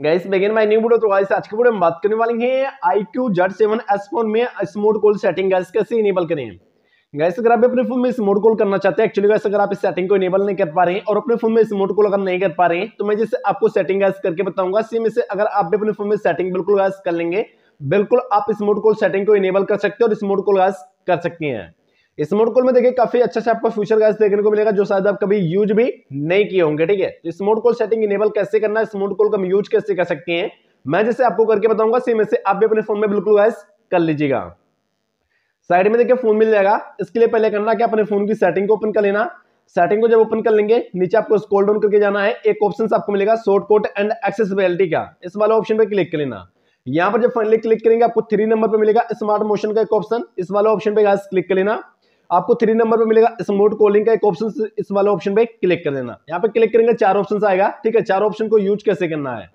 guys begin my new video तो guys आज के वीडियो में बात करने वाले हैं IQ Z7 S फोन में स्मूथ कॉल सेटिंग गाइस कैसे इनेबल करें गाइस अगर आप अपने फोन में स्मूथ कॉल करना चाहते हैं एक्चुअली गाइस अगर आप इस सेटिंग को इनेबल नहीं कर पा रहे हैं और अपने फोन में स्मूथ कॉल अगर नहीं कर पा रहे हैं तो मैं जैसे आपको सेटिंग गाइस करके बताऊंगा सेम इसे अगर आप भी अपने फोन में सेटिंग बिल्कुल गाइस कर लेंगे बिल्कुल आप स्मूथ कॉल सेटिंग को इनेबल कर सकते हैं और स्मूथ कॉल गाइस कर सकते हैं मोड कॉल में देखिए काफी अच्छा से आपको फ्यूचर गैस देखने को मिलेगा जो शायद आप कभी यूज भी नहीं किए होंगे ठीक है तो मोड कॉल सेटिंग इनेबल कैसे करना है मोड कॉल का यूज कैसे कर सकते हैं मैं जैसे आपको करके बताऊंगा सेम ऐसे आप भी अपने फोन में बिल्कुल गैस कर लीजिएगा साइड में देखिए फोन मिल जाएगा इसके लिए पहले करना क्या अपने फोन की सेटिंग को ओपन कर लेना सेटिंग को जब ओपन कर लेंगे नीचे आपको स्कोल डाउन करके जाना है एक ऑप्शन आपको मिलेगा कोट एंड एक्सेसिबिलिटी का इस वाले ऑप्शन पर क्लिक कर लेना यहाँ पर जब फाइनली क्लिक करेंगे आपको थ्री नंबर पर मिलेगा स्मार्ट मोशन का एक ऑप्शन इस वाले ऑप्शन पे क्लिक कर लेना आपको थ्री नंबर पर मिलेगा स्मोट कॉलिंग का एक ऑप्शन इस वाले ऑप्शन पे क्लिक कर देना यहाँ पे क्लिक करेंगे चार ऑप्शन आएगा ठीक है चार ऑप्शन को यूज कैसे करना है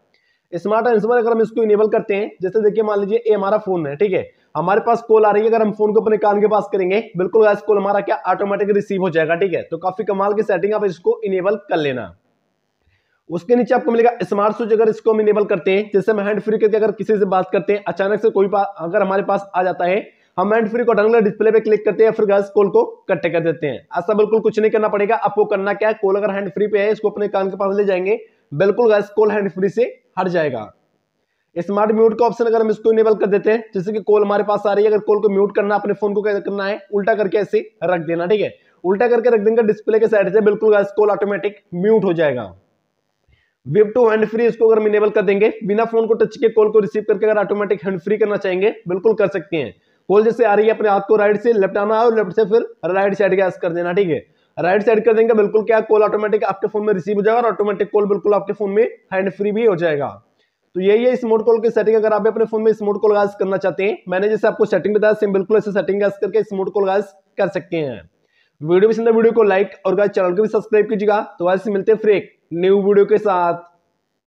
स्मार्ट एंड अगर हम इसको इनेबल करते हैं जैसे देखिए मान लीजिए ये हमारा फोन है ठीक है हमारे पास कॉल आ रही है अगर हम फोन को अपने कान के पास करेंगे बिल्कुल गैस कॉल हमारा क्या ऑटोमेटिक रिसीव हो जाएगा ठीक है तो काफी कमाल की सेटिंग आप इसको इनेबल कर लेना उसके नीचे आपको मिलेगा स्मार्ट स्विच अगर इसको हम इनेबल करते हैं जैसे हम हैंड फ्री करके अगर किसी से बात करते हैं अचानक से कोई अगर हमारे पास आ जाता है हम hand free cotton colour display पे क्लिक करते हैं फिर गैस कॉल को कट्टे कर देते हैं ऐसा बिल्कुल कुछ नहीं करना पड़ेगा आपको करना क्या है कॉल अगर हैंड फ्री पे है इसको अपने कान के पास ले जाएंगे बिल्कुल गैस कॉल हैंड फ्री से हट जाएगा स्मार्ट म्यूट का ऑप्शन अगर हम इसको इनेबल कर देते हैं जैसे कि कॉल हमारे पास आ रही है अगर कॉल को म्यूट करना अपने फोन को क्या करना है उल्टा करके ऐसे रख देना ठीक है उल्टा करके रख देंगे डिस्प्ले के साइड से बिल्कुल गैस कॉल ऑटोमेटिक म्यूट हो जाएगा वेब टू हैंड फ्री इसको अगर हम इनेबल कर देंगे बिना फोन को टच के कॉल को रिसीव करके अगर ऑटोमेटिक हैंड फ्री करना चाहेंगे बिल्कुल कर सकते हैं कॉल जैसे आ रही है अपने हाथ को राइट से लेफ्ट आना और लेफ्ट से फिर राइट साइड गैस कर देना ठीक है राइट साइड कर देंगे बिल्कुल क्या कॉल ऑटोमेटिक आपके फोन में रिसीव हो जाएगा और ऑटोमेटिक कॉल बिल्कुल आपके फोन में हैंड फ्री भी हो जाएगा तो यही है स्मोट कॉल की सेटिंग अगर आप अपने फोन में स्मोट कॉल गैस करना चाहते हैं मैंने जैसे आपको सेटिंग बताया सेम बिल्कुल ऐसे सेटिंग गैस करके स्मोट कॉल गैस कर सकते हैं वीडियो पसंद है वीडियो को लाइक और चैनल को भी सब्सक्राइब कीजिएगा तो वैसे मिलते हैं फिर एक न्यू वीडियो के साथ